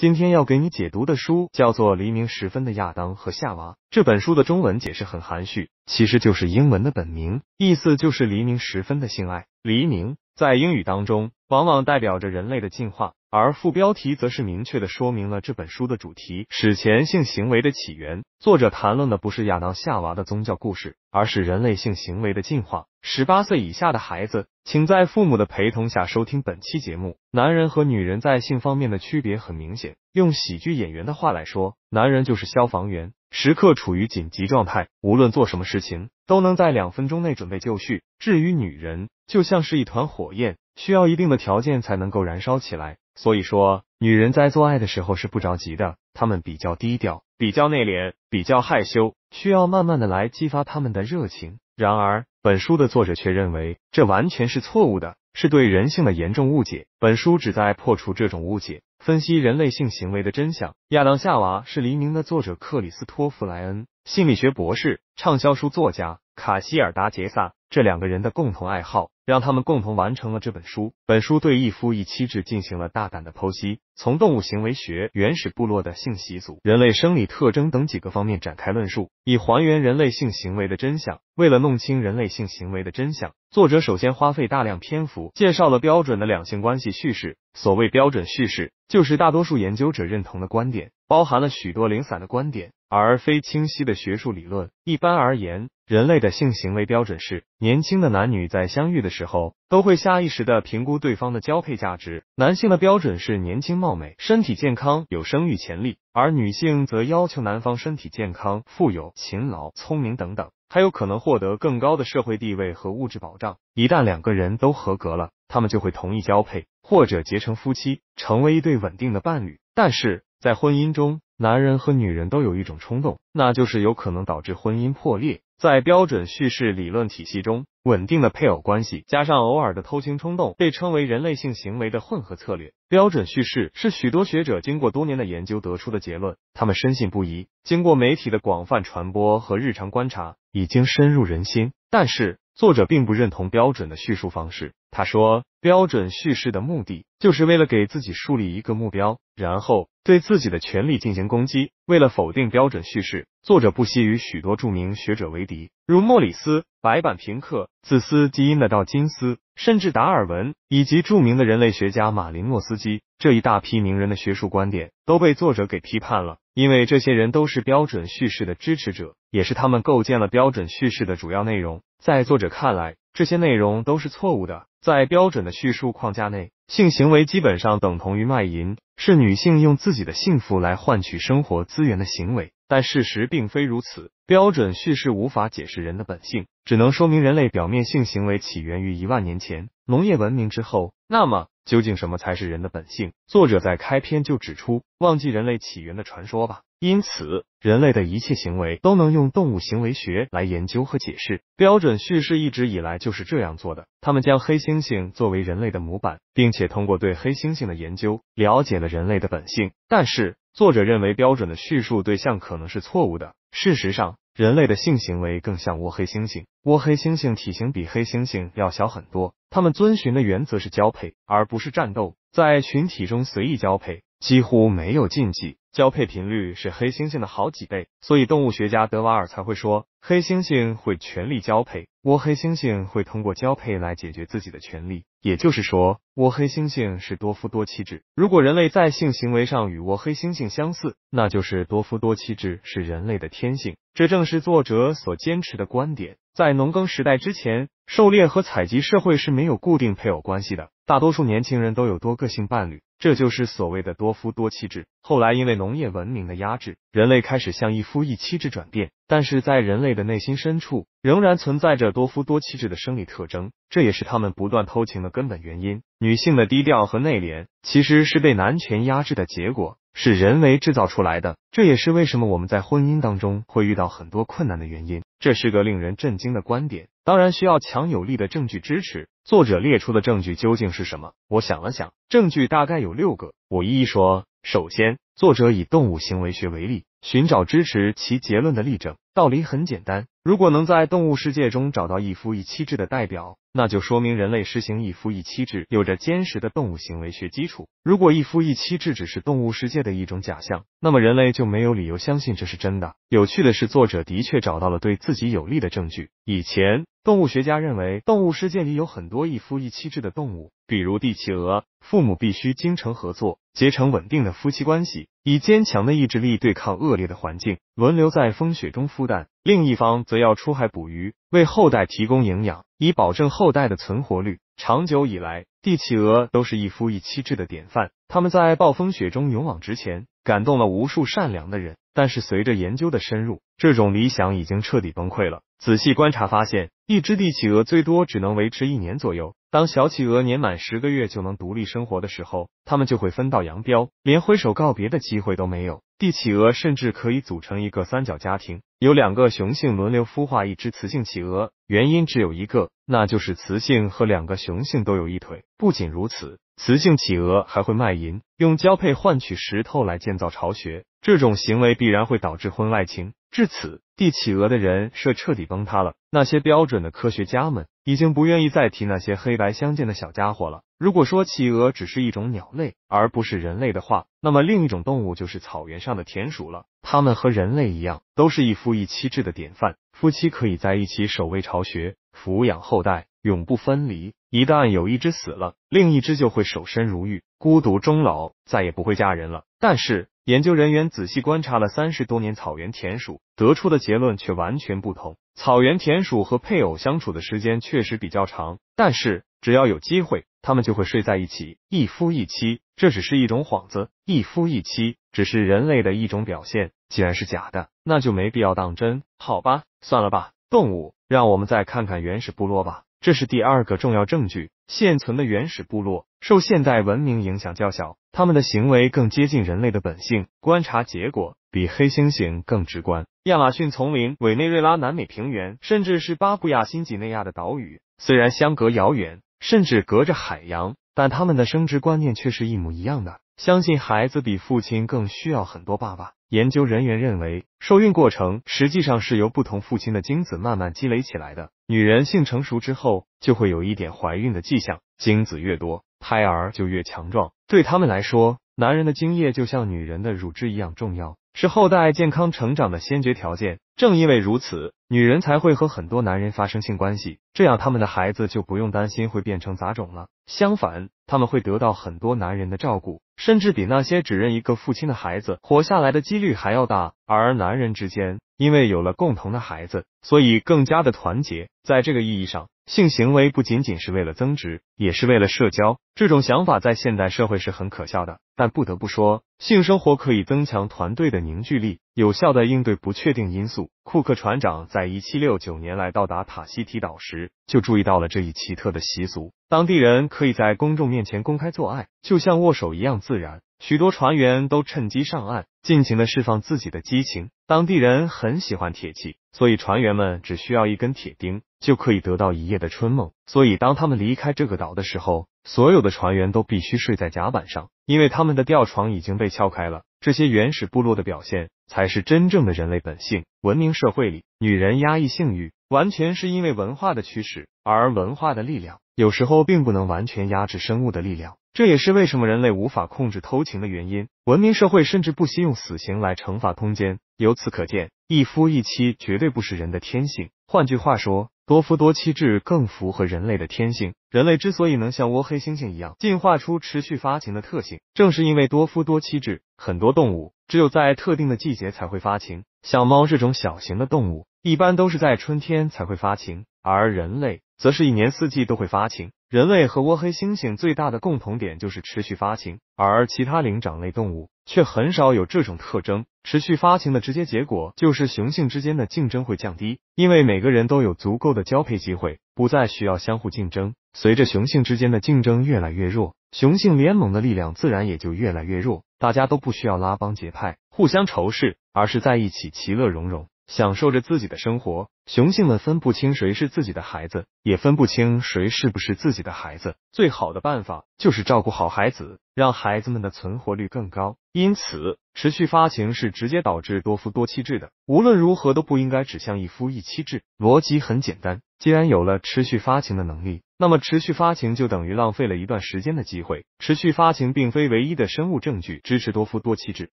今天要给你解读的书叫做《黎明时分的亚当和夏娃》。这本书的中文解释很含蓄，其实就是英文的本名，意思就是黎明时分的性爱。黎明在英语当中往往代表着人类的进化。而副标题则是明确的说明了这本书的主题：史前性行为的起源。作者谈论的不是亚当夏娃的宗教故事，而是人类性行为的进化。十八岁以下的孩子，请在父母的陪同下收听本期节目。男人和女人在性方面的区别很明显。用喜剧演员的话来说，男人就是消防员，时刻处于紧急状态，无论做什么事情，都能在两分钟内准备就绪。至于女人，就像是一团火焰，需要一定的条件才能够燃烧起来。所以说，女人在做爱的时候是不着急的，她们比较低调，比较内敛，比较害羞，需要慢慢的来激发她们的热情。然而，本书的作者却认为这完全是错误的，是对人性的严重误解。本书旨在破除这种误解，分析人类性行为的真相。亚当夏娃是《黎明》的作者，克里斯托弗莱恩，心理学博士，畅销书作家，卡希尔达杰萨。这两个人的共同爱好，让他们共同完成了这本书。本书对一夫一妻制进行了大胆的剖析，从动物行为学、原始部落的性习俗、人类生理特征等几个方面展开论述，以还原人类性行为的真相。为了弄清人类性行为的真相，作者首先花费大量篇幅介绍了标准的两性关系叙事。所谓标准叙事，就是大多数研究者认同的观点，包含了许多零散的观点，而非清晰的学术理论。一般而言，人类的性行为标准是：年轻的男女在相遇的时候，都会下意识的评估对方的交配价值。男性的标准是年轻、貌美、身体健康、有生育潜力，而女性则要求男方身体健康、富有、勤劳、聪明等等，还有可能获得更高的社会地位和物质保障。一旦两个人都合格了。他们就会同意交配或者结成夫妻，成为一对稳定的伴侣。但是在婚姻中，男人和女人都有一种冲动，那就是有可能导致婚姻破裂。在标准叙事理论体系中，稳定的配偶关系加上偶尔的偷情冲动，被称为人类性行为的混合策略。标准叙事是许多学者经过多年的研究得出的结论，他们深信不疑。经过媒体的广泛传播和日常观察，已经深入人心。但是作者并不认同标准的叙述方式，他说。标准叙事的目的，就是为了给自己树立一个目标，然后对自己的权利进行攻击。为了否定标准叙事，作者不惜与许多著名学者为敌，如莫里斯、白板平克、自私基因的道金斯，甚至达尔文，以及著名的人类学家马林诺斯基。这一大批名人的学术观点，都被作者给批判了。因为这些人都是标准叙事的支持者，也是他们构建了标准叙事的主要内容。在作者看来，这些内容都是错误的。在标准的叙述框架内，性行为基本上等同于卖淫，是女性用自己的幸福来换取生活资源的行为。但事实并非如此，标准叙事无法解释人的本性，只能说明人类表面性行为起源于一万年前农业文明之后。那么？究竟什么才是人的本性？作者在开篇就指出：忘记人类起源的传说吧。因此，人类的一切行为都能用动物行为学来研究和解释。标准叙事一直以来就是这样做的，他们将黑猩猩作为人类的模板，并且通过对黑猩猩的研究，了解了人类的本性。但是，作者认为标准的叙述对象可能是错误的。事实上，人类的性行为更像窝黑猩猩。窝黑猩猩体型比黑猩猩要小很多，他们遵循的原则是交配而不是战斗，在群体中随意交配，几乎没有禁忌。交配频率是黑猩猩的好几倍，所以动物学家德瓦尔才会说黑猩猩会全力交配。窝黑猩猩会通过交配来解决自己的权利。也就是说窝黑猩猩是多夫多妻制。如果人类在性行为上与窝黑猩猩相似，那就是多夫多妻制是人类的天性，这正是作者所坚持的观点。在农耕时代之前，狩猎和采集社会是没有固定配偶关系的，大多数年轻人都有多个性伴侣。这就是所谓的多夫多妻制。后来因为农业文明的压制，人类开始向一夫一妻制转变。但是在人类的内心深处，仍然存在着多夫多妻制的生理特征，这也是他们不断偷情的根本原因。女性的低调和内敛，其实是被男权压制的结果，是人为制造出来的。这也是为什么我们在婚姻当中会遇到很多困难的原因。这是个令人震惊的观点。当然需要强有力的证据支持。作者列出的证据究竟是什么？我想了想，证据大概有六个，我一一说。首先，作者以动物行为学为例，寻找支持其结论的例证。道理很简单，如果能在动物世界中找到一夫一妻制的代表，那就说明人类实行一夫一妻制有着坚实的动物行为学基础。如果一夫一妻制只是动物世界的一种假象，那么人类就没有理由相信这是真的。有趣的是，作者的确找到了对自己有利的证据。以前，动物学家认为动物世界里有很多一夫一妻制的动物。比如帝企鹅，父母必须精诚合作，结成稳定的夫妻关系，以坚强的意志力对抗恶劣的环境，轮流在风雪中孵蛋；另一方则要出海捕鱼，为后代提供营养，以保证后代的存活率。长久以来，帝企鹅都是一夫一妻制的典范，他们在暴风雪中勇往直前，感动了无数善良的人。但是随着研究的深入，这种理想已经彻底崩溃了。仔细观察发现，一只帝企鹅最多只能维持一年左右。当小企鹅年满十个月就能独立生活的时候，它们就会分道扬镳，连挥手告别的机会都没有。帝企鹅甚至可以组成一个三角家庭，有两个雄性轮流孵化一只雌性企鹅，原因只有一个，那就是雌性和两个雄性都有一腿。不仅如此，雌性企鹅还会卖淫，用交配换取石头来建造巢穴，这种行为必然会导致婚外情。至此，帝企鹅的人设彻底崩塌了。那些标准的科学家们已经不愿意再提那些黑白相间的小家伙了。如果说企鹅只是一种鸟类，而不是人类的话，那么另一种动物就是草原上的田鼠了。它们和人类一样，都是一夫一妻制的典范，夫妻可以在一起守卫巢穴、抚养后代，永不分离。一旦有一只死了，另一只就会守身如玉，孤独终老，再也不会嫁人了。但是研究人员仔细观察了三十多年草原田鼠，得出的结论却完全不同。草原田鼠和配偶相处的时间确实比较长，但是只要有机会，它们就会睡在一起，一夫一妻，这只是一种幌子。一夫一妻只是人类的一种表现，既然是假的，那就没必要当真，好吧，算了吧。动物，让我们再看看原始部落吧。这是第二个重要证据。现存的原始部落受现代文明影响较小，他们的行为更接近人类的本性，观察结果比黑猩猩更直观。亚马逊丛林、委内瑞拉南美平原，甚至是巴布亚新几内亚的岛屿，虽然相隔遥远，甚至隔着海洋，但他们的生殖观念却是一模一样的。相信孩子比父亲更需要很多爸爸。研究人员认为，受孕过程实际上是由不同父亲的精子慢慢积累起来的。女人性成熟之后，就会有一点怀孕的迹象。精子越多，胎儿就越强壮。对他们来说。男人的精液就像女人的乳汁一样重要，是后代健康成长的先决条件。正因为如此，女人才会和很多男人发生性关系，这样他们的孩子就不用担心会变成杂种了。相反，他们会得到很多男人的照顾，甚至比那些只认一个父亲的孩子活下来的几率还要大。而男人之间，因为有了共同的孩子，所以更加的团结。在这个意义上，性行为不仅仅是为了增值，也是为了社交。这种想法在现代社会是很可笑的，但不得不说，性生活可以增强团队的凝聚力，有效的应对不确定因素。库克船长在一七六九年来到达塔希提岛时，就注意到了这一奇特的习俗。当地人可以在公众面前公开做爱，就像握手一样自然。许多船员都趁机上岸，尽情的释放自己的激情。当地人很喜欢铁器，所以船员们只需要一根铁钉，就可以得到一夜的春梦。所以当他们离开这个岛的时候，所有的船员都必须睡在甲板上，因为他们的吊床已经被撬开了。这些原始部落的表现，才是真正的人类本性。文明社会里，女人压抑性欲，完全是因为文化的驱使。而文化的力量，有时候并不能完全压制生物的力量。这也是为什么人类无法控制偷情的原因。文明社会甚至不惜用死刑来惩罚通奸。由此可见，一夫一妻绝对不是人的天性。换句话说，多夫多妻制更符合人类的天性。人类之所以能像窝黑猩猩一样进化出持续发情的特性，正是因为多夫多妻制。很多动物只有在特定的季节才会发情，像猫这种小型的动物一般都是在春天才会发情，而人类则是一年四季都会发情。人类和倭黑猩猩最大的共同点就是持续发情，而其他灵长类动物却很少有这种特征。持续发情的直接结果就是雄性之间的竞争会降低，因为每个人都有足够的交配机会，不再需要相互竞争。随着雄性之间的竞争越来越弱，雄性联盟的力量自然也就越来越弱。大家都不需要拉帮结派、互相仇视，而是在一起其乐融融，享受着自己的生活。雄性们分不清谁是自己的孩子，也分不清谁是不是自己的孩子。最好的办法就是照顾好孩子，让孩子们的存活率更高。因此，持续发情是直接导致多夫多妻制的。无论如何都不应该指向一夫一妻制。逻辑很简单，既然有了持续发情的能力，那么持续发情就等于浪费了一段时间的机会。持续发情并非唯一的生物证据支持多夫多妻制，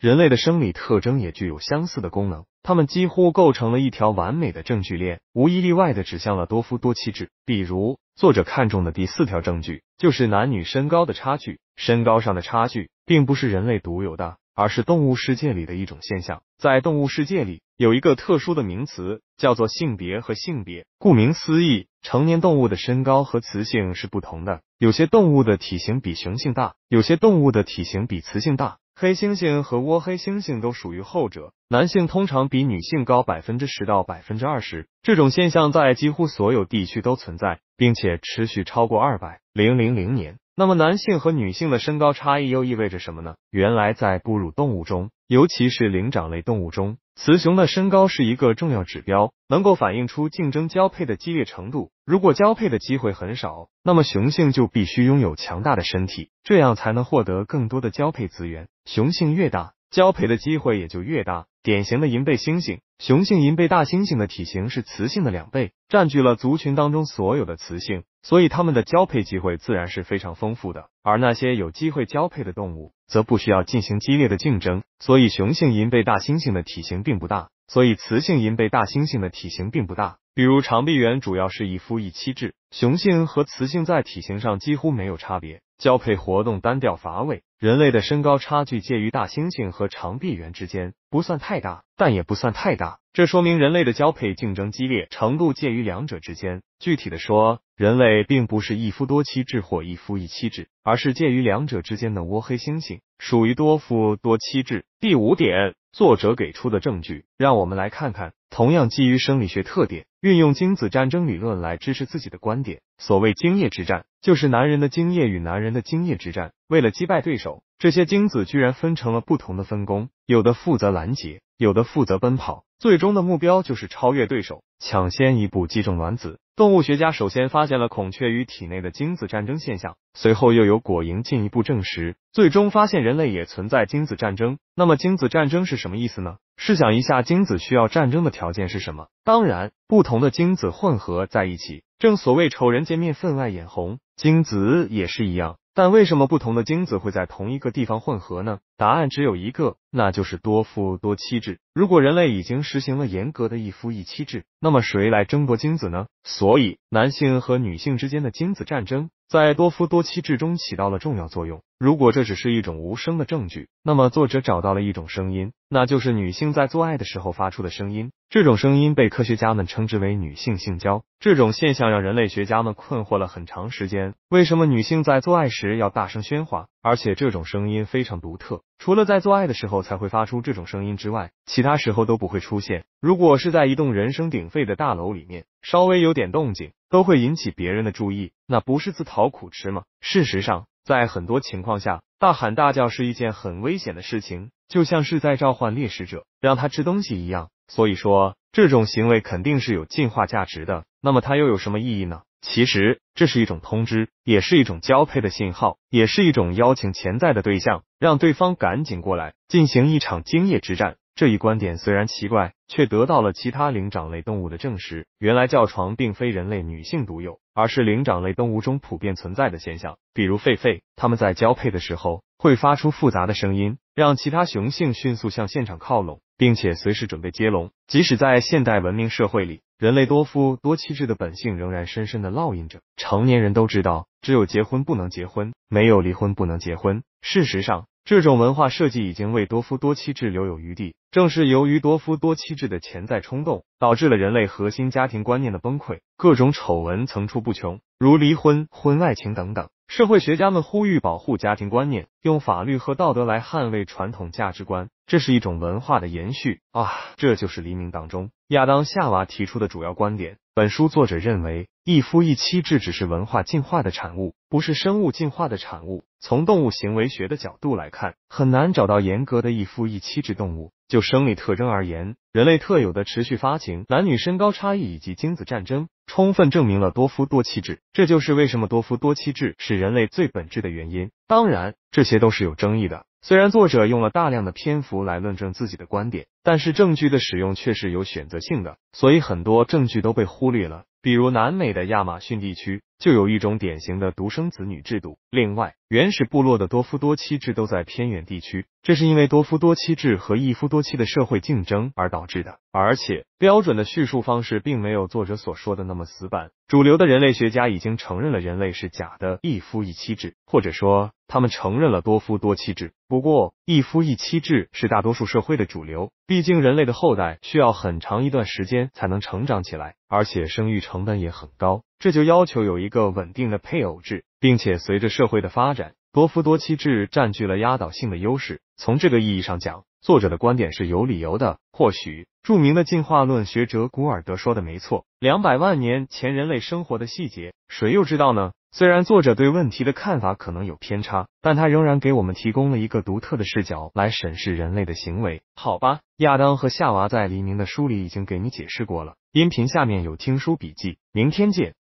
人类的生理特征也具有相似的功能，它们几乎构成了一条完美的证据。无一例外的指向了多夫多妻制。比如，作者看中的第四条证据就是男女身高的差距。身高上的差距并不是人类独有的，而是动物世界里的一种现象。在动物世界里，有一个特殊的名词叫做性别和性别。顾名思义，成年动物的身高和雌性是不同的。有些动物的体型比雄性大，有些动物的体型比雌性大。黑猩猩和倭黑猩猩都属于后者。男性通常比女性高百分之十到百分之二十，这种现象在几乎所有地区都存在，并且持续超过二百零零零年。那么男性和女性的身高差异又意味着什么呢？原来在哺乳动物中，尤其是灵长类动物中。雌雄的身高是一个重要指标，能够反映出竞争交配的激烈程度。如果交配的机会很少，那么雄性就必须拥有强大的身体，这样才能获得更多的交配资源。雄性越大，交配的机会也就越大。典型的银背猩猩，雄性银背大猩猩的体型是雌性的两倍，占据了族群当中所有的雌性，所以它们的交配机会自然是非常丰富的。而那些有机会交配的动物。则不需要进行激烈的竞争，所以雄性银背大猩猩的体型并不大，所以雌性银背大猩猩的体型并不大。比如长臂猿主要是一夫一妻制，雄性和雌性在体型上几乎没有差别。交配活动单调乏味，人类的身高差距介于大猩猩和长臂猿之间，不算太大，但也不算太大。这说明人类的交配竞争激烈程度介于两者之间。具体的说，人类并不是一夫多妻制或一夫一妻制，而是介于两者之间的窝黑猩猩属于多夫多妻制。第五点，作者给出的证据，让我们来看看。同样基于生理学特点，运用精子战争理论来支持自己的观点。所谓精液之战，就是男人的精液与男人的精液之战。为了击败对手，这些精子居然分成了不同的分工，有的负责拦截，有的负责奔跑，最终的目标就是超越对手，抢先一步击中卵子。动物学家首先发现了孔雀鱼体内的精子战争现象，随后又有果蝇进一步证实，最终发现人类也存在精子战争。那么精子战争是什么意思呢？试想一下，精子需要战争的条件是什么？当然，不同的精子混合在一起，正所谓丑人见面分外眼红，精子也是一样。但为什么不同的精子会在同一个地方混合呢？答案只有一个，那就是多夫多妻制。如果人类已经实行了严格的一夫一妻制，那么谁来争夺精子呢？所以，男性和女性之间的精子战争。在多夫多妻制中起到了重要作用。如果这只是一种无声的证据，那么作者找到了一种声音，那就是女性在做爱的时候发出的声音。这种声音被科学家们称之为女性性交。这种现象让人类学家们困惑了很长时间：为什么女性在做爱时要大声喧哗？而且这种声音非常独特，除了在做爱的时候才会发出这种声音之外，其他时候都不会出现。如果是在一栋人声鼎沸的大楼里面。稍微有点动静，都会引起别人的注意，那不是自讨苦吃吗？事实上，在很多情况下，大喊大叫是一件很危险的事情，就像是在召唤猎食者，让他吃东西一样。所以说，这种行为肯定是有进化价值的。那么它又有什么意义呢？其实这是一种通知，也是一种交配的信号，也是一种邀请潜在的对象，让对方赶紧过来进行一场精液之战。这一观点虽然奇怪，却得到了其他灵长类动物的证实。原来叫床并非人类女性独有，而是灵长类动物中普遍存在的现象。比如狒狒，它们在交配的时候会发出复杂的声音，让其他雄性迅速向现场靠拢，并且随时准备接龙。即使在现代文明社会里，人类多夫多妻制的本性仍然深深的烙印着。成年人都知道，只有结婚不能结婚，没有离婚不能结婚。事实上，这种文化设计已经为多夫多妻制留有余地。正是由于多夫多妻制的潜在冲动，导致了人类核心家庭观念的崩溃，各种丑闻层出不穷，如离婚、婚外情等等。社会学家们呼吁保护家庭观念，用法律和道德来捍卫传统价值观，这是一种文化的延续啊！这就是《黎明》当中亚当夏娃提出的主要观点。本书作者认为，一夫一妻制只是文化进化的产物。不是生物进化的产物。从动物行为学的角度来看，很难找到严格的一夫一妻制动物。就生理特征而言，人类特有的持续发情、男女身高差异以及精子战争，充分证明了多夫多妻制。这就是为什么多夫多妻制是人类最本质的原因。当然，这些都是有争议的。虽然作者用了大量的篇幅来论证自己的观点，但是证据的使用却是有选择性的，所以很多证据都被忽略了。比如南美的亚马逊地区就有一种典型的独生子女制度。另外，原始部落的多夫多妻制都在偏远地区，这是因为多夫多妻制和一夫多妻的社会竞争而导致的。而且，标准的叙述方式并没有作者所说的那么死板。主流的人类学家已经承认了人类是假的一夫一妻制，或者说他们承认了多夫多妻制。不过，一夫一妻制是大多数社会的主流，毕竟人类的后代需要很长一段时间才能成长起来，而且生育成本也很高，这就要求有一个稳定的配偶制，并且随着社会的发展，多夫多妻制占据了压倒性的优势。从这个意义上讲，作者的观点是有理由的。或许著名的进化论学者古尔德说的没错，两百万年前人类生活的细节，谁又知道呢？虽然作者对问题的看法可能有偏差，但他仍然给我们提供了一个独特的视角来审视人类的行为。好吧，亚当和夏娃在黎明的书里已经给你解释过了。音频下面有听书笔记，明天见。